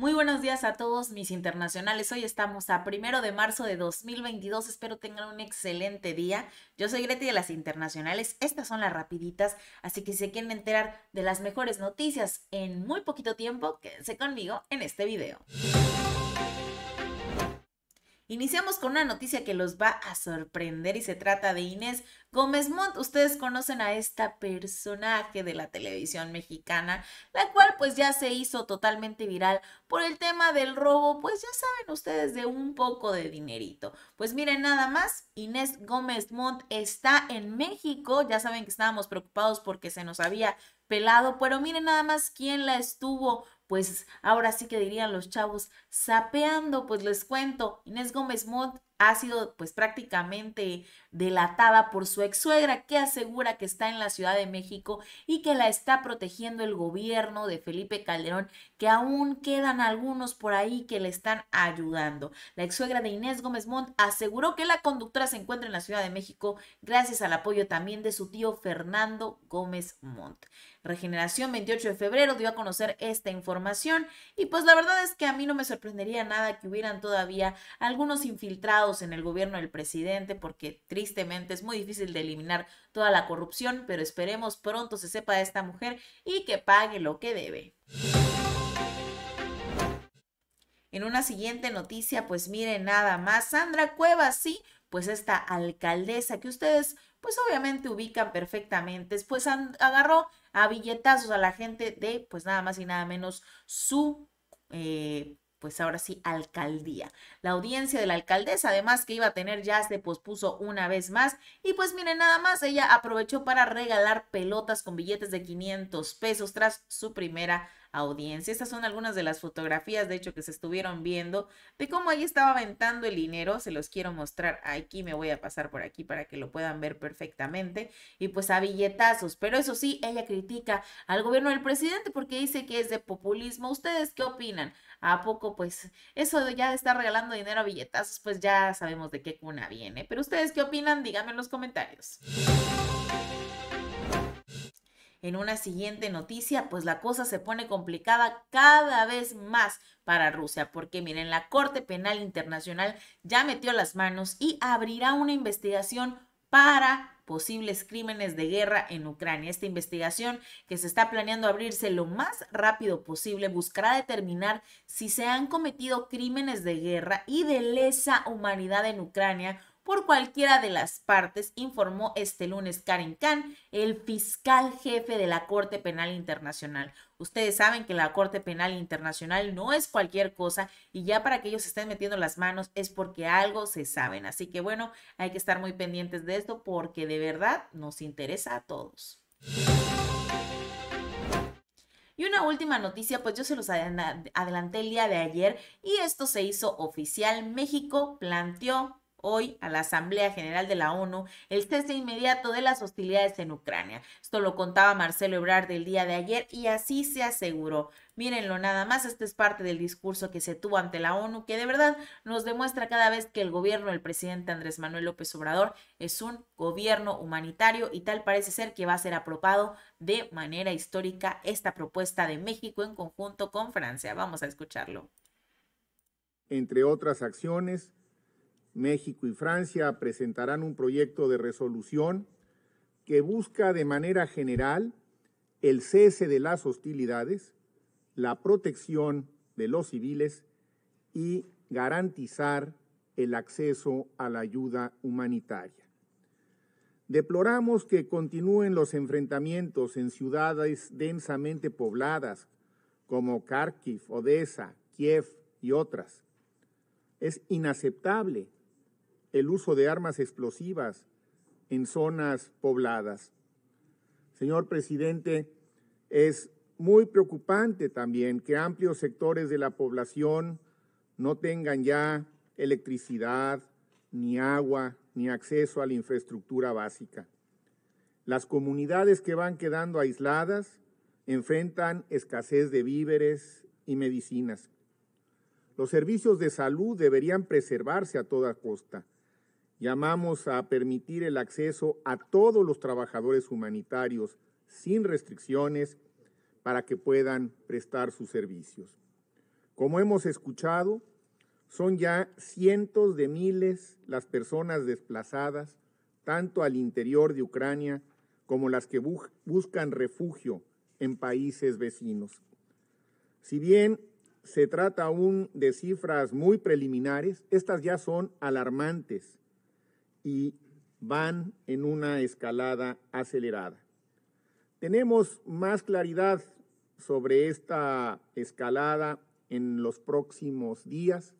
Muy buenos días a todos mis internacionales. Hoy estamos a primero de marzo de 2022. Espero tengan un excelente día. Yo soy Greti de las internacionales. Estas son las rapiditas. Así que si se quieren enterar de las mejores noticias en muy poquito tiempo, quédense conmigo en este video. Iniciamos con una noticia que los va a sorprender y se trata de Inés Gómez Montt. Ustedes conocen a esta personaje de la televisión mexicana, la cual pues ya se hizo totalmente viral por el tema del robo, pues ya saben ustedes de un poco de dinerito. Pues miren nada más, Inés Gómez Montt está en México, ya saben que estábamos preocupados porque se nos había pelado, pero miren nada más quién la estuvo pues ahora sí que dirían los chavos, sapeando, pues les cuento, Inés Gómez Mont ha sido pues prácticamente delatada por su ex suegra que asegura que está en la Ciudad de México y que la está protegiendo el gobierno de Felipe Calderón, que aún quedan algunos por ahí que le están ayudando. La ex suegra de Inés Gómez Montt aseguró que la conductora se encuentra en la Ciudad de México gracias al apoyo también de su tío Fernando Gómez Montt. Regeneración 28 de febrero dio a conocer esta información y pues la verdad es que a mí no me sorprendería nada que hubieran todavía algunos infiltrados en el gobierno del presidente, porque tristemente es muy difícil de eliminar toda la corrupción, pero esperemos pronto se sepa de esta mujer y que pague lo que debe. En una siguiente noticia, pues miren nada más, Sandra Cuevas, sí, pues esta alcaldesa que ustedes pues obviamente ubican perfectamente, pues agarró a billetazos a la gente de pues nada más y nada menos su eh, pues ahora sí, alcaldía. La audiencia de la alcaldesa, además que iba a tener ya, se pospuso una vez más. Y pues miren, nada más, ella aprovechó para regalar pelotas con billetes de 500 pesos tras su primera audiencia. Estas son algunas de las fotografías, de hecho, que se estuvieron viendo de cómo ahí estaba aventando el dinero. Se los quiero mostrar aquí, me voy a pasar por aquí para que lo puedan ver perfectamente. Y pues a billetazos, pero eso sí, ella critica al gobierno del presidente porque dice que es de populismo. ¿Ustedes qué opinan? ¿A poco pues eso de ya está estar regalando dinero a billetazos, pues ya sabemos de qué cuna viene? Pero ustedes qué opinan, díganme en los comentarios en una siguiente noticia, pues la cosa se pone complicada cada vez más para Rusia, porque miren, la Corte Penal Internacional ya metió las manos y abrirá una investigación para posibles crímenes de guerra en Ucrania. Esta investigación que se está planeando abrirse lo más rápido posible buscará determinar si se han cometido crímenes de guerra y de lesa humanidad en Ucrania por cualquiera de las partes, informó este lunes Karen Khan, el fiscal jefe de la Corte Penal Internacional. Ustedes saben que la Corte Penal Internacional no es cualquier cosa y ya para que ellos estén metiendo las manos es porque algo se saben. Así que bueno, hay que estar muy pendientes de esto porque de verdad nos interesa a todos. Y una última noticia, pues yo se los adelanté el día de ayer y esto se hizo oficial. México planteó hoy a la Asamblea General de la ONU el cese inmediato de las hostilidades en Ucrania. Esto lo contaba Marcelo Ebrard el día de ayer y así se aseguró. Mírenlo nada más, este es parte del discurso que se tuvo ante la ONU, que de verdad nos demuestra cada vez que el gobierno del presidente Andrés Manuel López Obrador es un gobierno humanitario y tal parece ser que va a ser aprobado de manera histórica esta propuesta de México en conjunto con Francia. Vamos a escucharlo. Entre otras acciones, México y Francia presentarán un proyecto de resolución que busca de manera general el cese de las hostilidades, la protección de los civiles y garantizar el acceso a la ayuda humanitaria. Deploramos que continúen los enfrentamientos en ciudades densamente pobladas como Kharkiv, Odessa, Kiev y otras. Es inaceptable el uso de armas explosivas en zonas pobladas. Señor presidente, es muy preocupante también que amplios sectores de la población no tengan ya electricidad, ni agua, ni acceso a la infraestructura básica. Las comunidades que van quedando aisladas enfrentan escasez de víveres y medicinas. Los servicios de salud deberían preservarse a toda costa Llamamos a permitir el acceso a todos los trabajadores humanitarios sin restricciones para que puedan prestar sus servicios. Como hemos escuchado, son ya cientos de miles las personas desplazadas, tanto al interior de Ucrania como las que buscan refugio en países vecinos. Si bien se trata aún de cifras muy preliminares, estas ya son alarmantes y van en una escalada acelerada. Tenemos más claridad sobre esta escalada en los próximos días,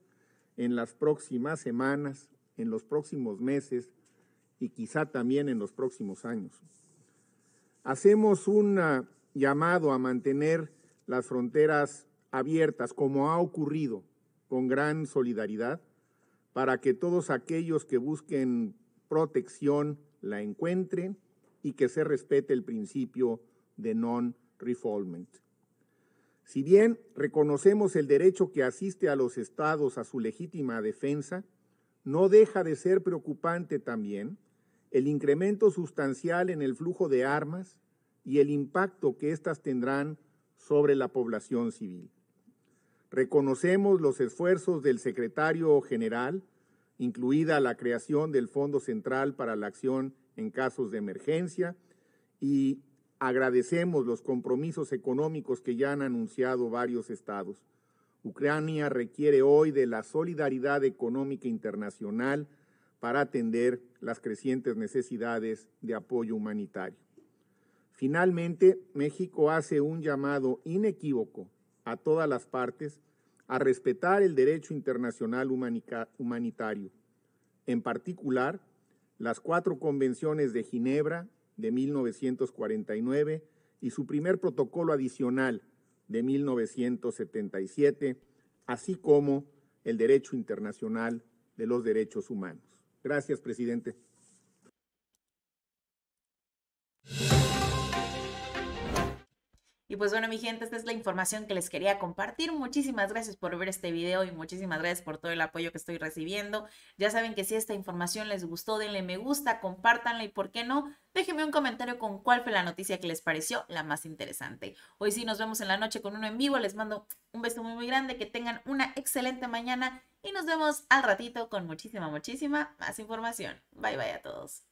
en las próximas semanas, en los próximos meses y quizá también en los próximos años. Hacemos un ah, llamado a mantener las fronteras abiertas, como ha ocurrido, con gran solidaridad, para que todos aquellos que busquen protección la encuentren y que se respete el principio de non-refoulement. Si bien reconocemos el derecho que asiste a los estados a su legítima defensa, no deja de ser preocupante también el incremento sustancial en el flujo de armas y el impacto que éstas tendrán sobre la población civil. Reconocemos los esfuerzos del secretario general, incluida la creación del Fondo Central para la Acción en Casos de Emergencia, y agradecemos los compromisos económicos que ya han anunciado varios estados. Ucrania requiere hoy de la solidaridad económica internacional para atender las crecientes necesidades de apoyo humanitario. Finalmente, México hace un llamado inequívoco a todas las partes a respetar el derecho internacional humanitario, en particular las cuatro convenciones de Ginebra de 1949 y su primer protocolo adicional de 1977, así como el derecho internacional de los derechos humanos. Gracias, presidente. Y pues bueno, mi gente, esta es la información que les quería compartir. Muchísimas gracias por ver este video y muchísimas gracias por todo el apoyo que estoy recibiendo. Ya saben que si esta información les gustó, denle me gusta, compártanla y por qué no, déjenme un comentario con cuál fue la noticia que les pareció la más interesante. Hoy sí nos vemos en la noche con uno en vivo. Les mando un beso muy muy grande, que tengan una excelente mañana y nos vemos al ratito con muchísima, muchísima más información. Bye bye a todos.